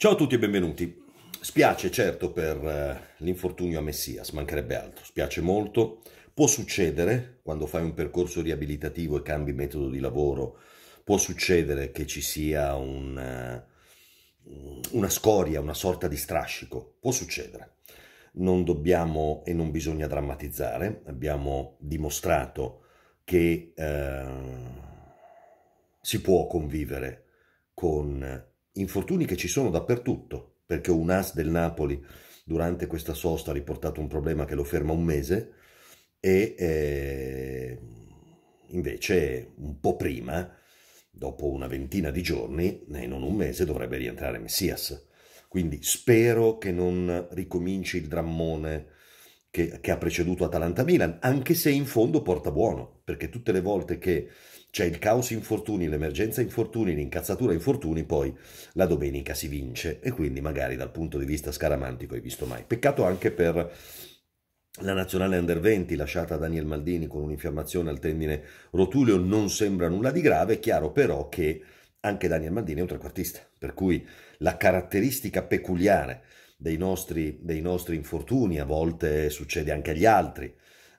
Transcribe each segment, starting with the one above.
Ciao a tutti e benvenuti. Spiace certo per eh, l'infortunio a Messias, mancherebbe altro, spiace molto. Può succedere quando fai un percorso riabilitativo e cambi metodo di lavoro, può succedere che ci sia un, eh, una scoria, una sorta di strascico, può succedere. Non dobbiamo e non bisogna drammatizzare, abbiamo dimostrato che eh, si può convivere con infortuni che ci sono dappertutto, perché un as del Napoli durante questa sosta ha riportato un problema che lo ferma un mese e eh, invece un po' prima, dopo una ventina di giorni, e non un mese, dovrebbe rientrare Messias. Quindi spero che non ricominci il drammone che, che ha preceduto Atalanta-Milan, anche se in fondo porta buono, perché tutte le volte che c'è il caos infortuni, l'emergenza infortuni, l'incazzatura infortuni, poi la domenica si vince e quindi magari dal punto di vista scaramantico hai visto mai. Peccato anche per la nazionale under 20 lasciata a Daniel Maldini con un'infiammazione al tendine rotuleo non sembra nulla di grave, è chiaro però che anche Daniel Maldini è un trequartista, per cui la caratteristica peculiare dei nostri, dei nostri infortuni, a volte succede anche agli altri,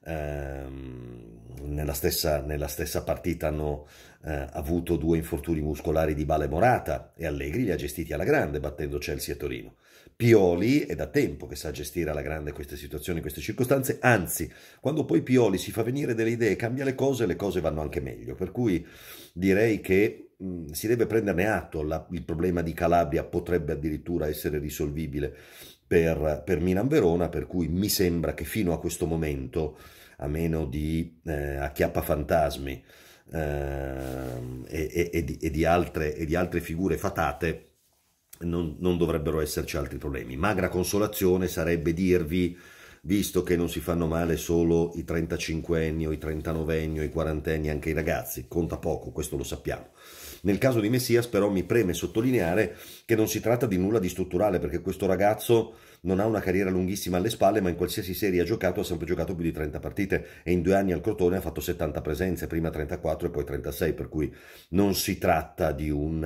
Ehm, nella stessa, nella stessa, partita hanno eh, avuto due infortuni muscolari di Bale Morata e Allegri li ha gestiti alla grande battendo Chelsea e Torino. Pioli è da tempo che sa gestire alla grande queste situazioni, queste circostanze, anzi quando poi Pioli si fa venire delle idee, cambia le cose, le cose vanno anche meglio, per cui direi che mh, mm, si deve prenderne atto, La, il problema di Calabria potrebbe addirittura essere risolvibile per, per Milan-Verona, per cui mi sembra che fino a questo momento a meno di eh, Acchiappafantasmi eh, e, e, di, e, di altre, e, di, altre, figure fatate, non, non dovrebbero esserci altri problemi. Magra consolazione sarebbe dirvi visto che non si fanno male solo i 35enni o i 39enni o i 40enni, anche i ragazzi, conta poco, questo lo sappiamo. Nel caso di Messias però mi preme sottolineare che non si tratta di nulla di strutturale perché questo ragazzo non ha una carriera lunghissima alle spalle ma in qualsiasi serie ha giocato ha sempre giocato più di 30 partite e in due anni al Crotone ha fatto 70 presenze, prima 34 e poi 36 per cui non si tratta di un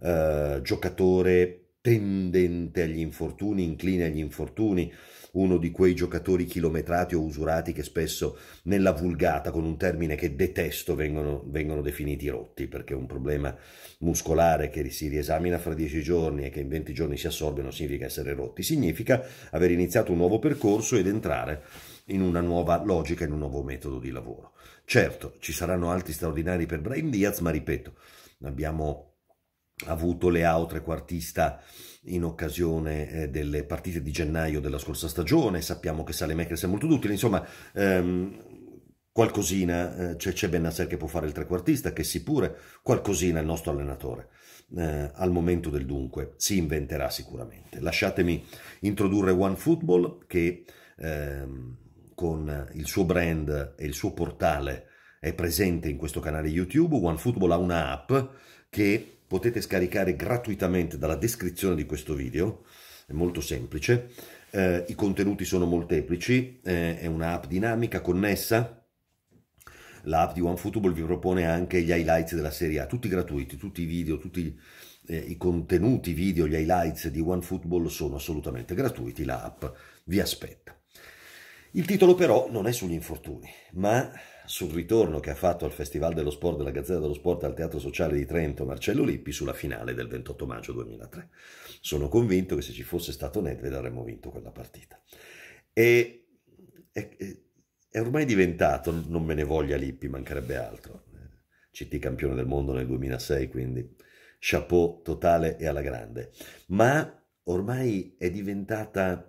eh, giocatore tendente agli infortuni, incline agli infortuni, uno di quei giocatori chilometrati o usurati che spesso nella vulgata, con un termine che detesto, vengono, vengono definiti rotti, perché un problema muscolare che si riesamina fra dieci giorni e che in venti giorni si assorbe non significa essere rotti, significa aver iniziato un nuovo percorso ed entrare in una nuova logica, in un nuovo metodo di lavoro. Certo, ci saranno altri straordinari per Brian Diaz, ma ripeto, abbiamo avuto Leao trequartista in occasione eh, delle partite di gennaio della scorsa stagione, sappiamo che Sale Salemekers è molto utile, insomma ehm, qualcosina eh, c'è, c'è Benasser che può fare il trequartista, che si pure qualcosina il nostro allenatore. Eh, al momento del dunque si inventerà sicuramente. Lasciatemi introdurre OneFootball che ehm, con il suo brand e il suo portale è presente in questo canale YouTube. OneFootball ha una app che potete scaricare gratuitamente dalla descrizione di questo video, è molto semplice, eh, i contenuti sono molteplici, eh, è un'app dinamica, connessa, l'app di OneFootball vi propone anche gli highlights della Serie A, tutti gratuiti, tutti i video, tutti eh, i contenuti video, gli highlights di OneFootball sono assolutamente gratuiti, l'app vi aspetta. Il titolo però non è sugli infortuni, ma sul ritorno che ha fatto al Festival dello Sport della Gazzetta dello Sport al Teatro Sociale di Trento Marcello Lippi sulla finale del 28 maggio 2003. Sono convinto che se ci fosse stato Nedved avremmo vinto quella partita. E è, è ormai diventato, non me ne voglia Lippi, mancherebbe altro, CT campione del mondo nel 2006, quindi chapeau totale e alla grande, ma ormai è diventata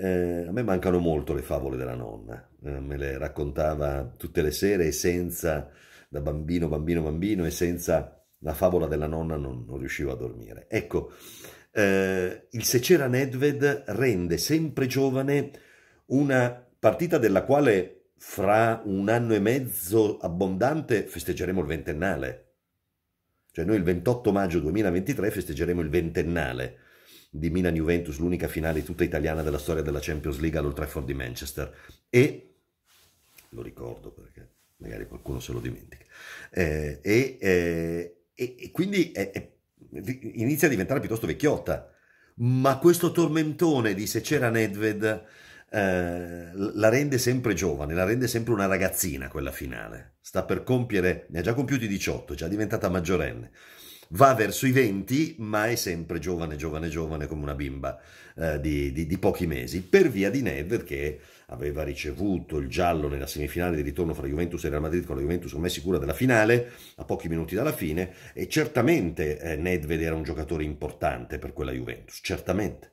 eh, a me mancano molto le favole della nonna, eh, me le raccontava tutte le sere e senza, da bambino, bambino, bambino, e senza la favola della nonna non, non riuscivo a dormire. Ecco, eh, il Secera Nedved rende sempre giovane una partita della quale fra un anno e mezzo abbondante festeggeremo il ventennale. Cioè noi il 28 maggio 2023 festeggeremo il ventennale di Milan-Juventus, l'unica finale tutta italiana della storia della Champions League all'Old Trafford di Manchester e, lo ricordo perché magari qualcuno se lo dimentica, eh, e, eh, e, e, quindi è, è, inizia a diventare piuttosto vecchiotta, ma questo tormentone di se c'era Nedved... Eh, la rende sempre giovane, la rende sempre una ragazzina quella finale. Sta per compiere, ne ha già compiuti 18, è già diventata maggiorenne va verso i 20, ma è sempre giovane, giovane, giovane come una bimba eh, di, di, di, pochi mesi, per via di Nedved che aveva ricevuto il giallo nella semifinale di ritorno fra Juventus e Real Madrid, con la Juventus ormai sicura della finale, a pochi minuti dalla fine, e certamente eh, Nedved era un giocatore importante per quella Juventus, certamente.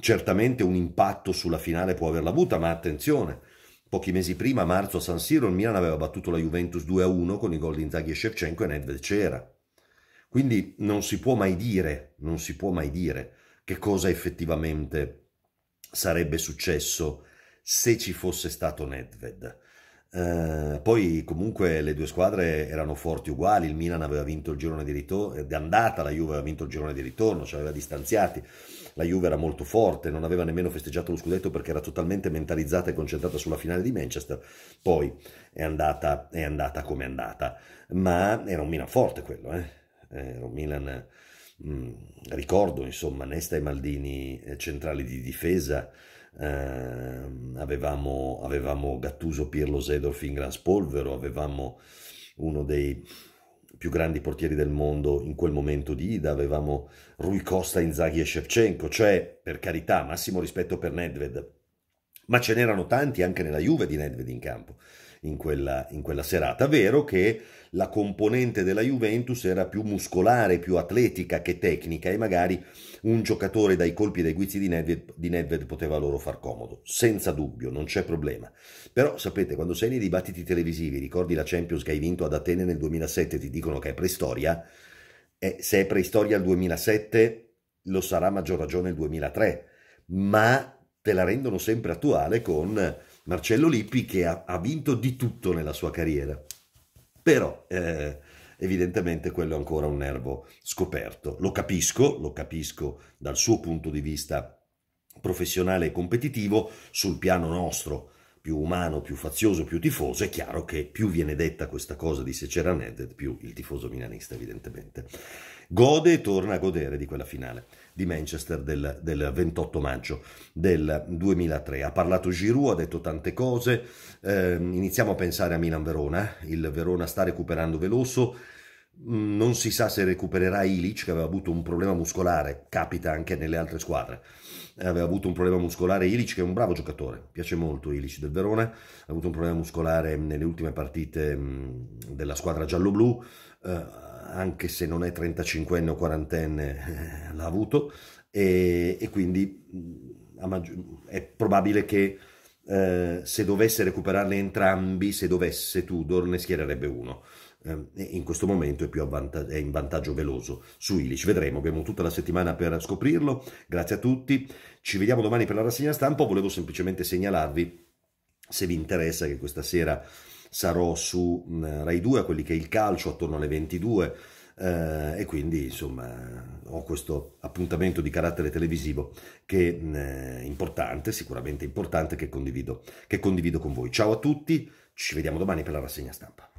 Certamente un impatto sulla finale può averla avuta, ma attenzione, Pochi mesi prima, a marzo, a San Siro, il Milan aveva battuto la Juventus 2-1 con i gol di Inzaghi e Shevchenko e Nedved c'era. Quindi non si può mai dire, non si può mai dire che cosa effettivamente sarebbe successo se ci fosse stato Nedved. Eh, poi comunque le due squadre erano forti uguali, il Milan aveva vinto il girone di ritorno, eh, andata, la Juve aveva vinto il girone di ritorno, ci aveva distanziati, la Juve era molto forte, non aveva nemmeno festeggiato lo scudetto perché era totalmente mentalizzata e concentrata sulla finale di Manchester, poi è andata, è andata come è andata, ma era un Milan forte quello, eh? era eh, un Milan, mm, ricordo insomma, Nesta e Maldini eh, centrali di difesa, ehm, avevamo, avevamo, Gattuso, Pirlo, Sedorf in gran spolvero, avevamo uno dei più grandi portieri del mondo in quel momento di Ida, avevamo Rui Costa, Inzaghi e Shevchenko, cioè per carità, massimo rispetto per Nedved, ma ce n'erano tanti anche nella Juve di Nedved in campo in quella, in quella serata. Vero che la componente della Juventus era più muscolare, più atletica che tecnica e magari un giocatore dai colpi e dai guizzi di Nedved, di Nedved, poteva loro far comodo, senza dubbio, non c'è problema. Però sapete, quando sei nei dibattiti televisivi, ricordi la Champions che hai vinto ad Atene nel 2007 ti dicono che è preistoria, e eh, se è preistoria il 2007 lo sarà a maggior ragione il 2003, ma te la rendono sempre attuale con Marcello Lippi che ha, ha vinto di tutto nella sua carriera. Però eh, evidentemente quello è ancora un nervo scoperto. Lo capisco, lo capisco dal suo punto di vista professionale e competitivo sul piano nostro più umano, più fazioso, più tifoso, è chiaro che più viene detta questa cosa di se Secera Nedved, più il tifoso milanista evidentemente gode e torna a godere di quella finale di Manchester del, del 28 maggio del 2003. Ha parlato Giroud, ha detto tante cose, eh, iniziamo a pensare a Milan-Verona, eh. il Verona sta recuperando veloso, Mm, non si sa se recupererà Ilic che aveva avuto un problema muscolare, capita anche nelle altre squadre. Aveva avuto un problema muscolare Ilic che è un bravo giocatore, piace molto Ilic del Verona, ha avuto un problema muscolare mm, nelle ultime partite mm, della squadra giallo-blu, eh, anche se non è 35enne o 40enne eh, l'ha avuto e, e quindi è probabile che eh, se dovesse recuperarli entrambi, se dovesse Tudor ne schiererebbe uno eh, in questo momento è, più avvanta- è in vantaggio veloso su Ilic. Vedremo, abbiamo tutta la settimana per scoprirlo. Grazie a tutti, ci vediamo domani per la rassegna stampa. Volevo semplicemente segnalarvi, se vi interessa, che questa sera sarò su mh, mm, Rai 2 a quelli che è il calcio attorno alle 22. Uh, eh, e quindi insomma ho questo appuntamento di carattere televisivo che mm, è uh, importante, sicuramente importante, che condivido, che condivido con voi. Ciao a tutti, ci vediamo domani per la rassegna stampa.